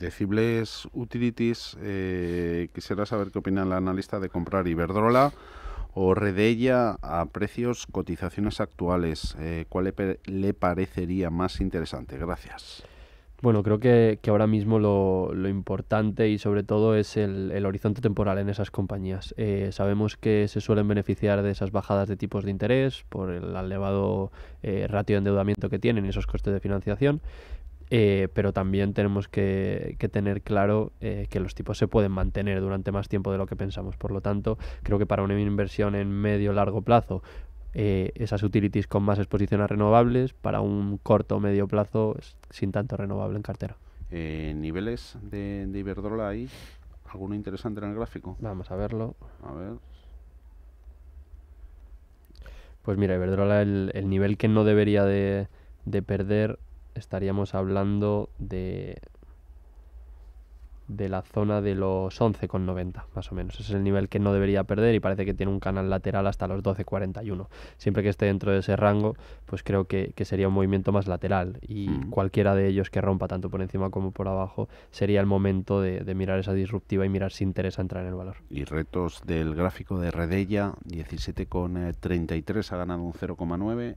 Decibles Utilities, eh, quisiera saber qué opina la analista de comprar Iberdrola o Redella a precios, cotizaciones actuales. Eh, ¿Cuál le, parecería más interesante? Gracias. Bueno, creo que, ahora mismo lo, importante y sobre todo es el, horizonte temporal en esas compañías. Eh, sabemos que se suelen beneficiar de esas bajadas de tipos de interés por el elevado ratio de endeudamiento que tienen y esos costes de financiación, eh, pero también tenemos que, tener claro eh, que los tipos se pueden mantener durante más tiempo de lo que pensamos. Por lo tanto, creo que para una inversión en medio largo plazo, eh, esas utilities con más exposición a renovables, para un corto o medio plazo, sin tanto renovable en cartera. ¿Niveles de, de Iberdrola ahí? ¿Alguno interesante en el gráfico? Vamos a verlo. A ver. Pues mira, Iberdrola, el, nivel que no debería de, de perder estaríamos hablando de de la zona de los 11,90 más o menos. Ese es el nivel que no debería perder y parece que tiene un canal lateral hasta los 12,41. Siempre que esté dentro de ese rango, pues creo que, sería un movimiento más lateral y hmm. cualquiera de ellos que rompa tanto por encima como por abajo sería el momento de, de, mirar esa disruptiva y mirar si interesa entrar en el valor. Y retos del gráfico de Redella, 17,33 ha ganado un 0,9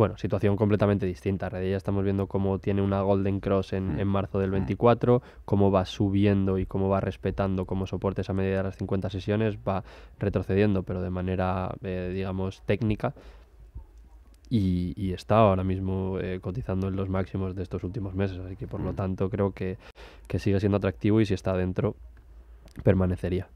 bueno, situación completamente distinta. Ya estamos viendo cómo tiene una Golden Cross en, mm. marzo del 24, mm. cómo va subiendo y cómo va respetando como soportes esa medida de las 50 sesiones, va retrocediendo, pero de manera, eh, digamos, técnica. Y, está ahora mismo eh, cotizando en los máximos de estos últimos meses. Así que por lo mm. tanto creo que, que sigue siendo atractivo y si está dentro, permanecería.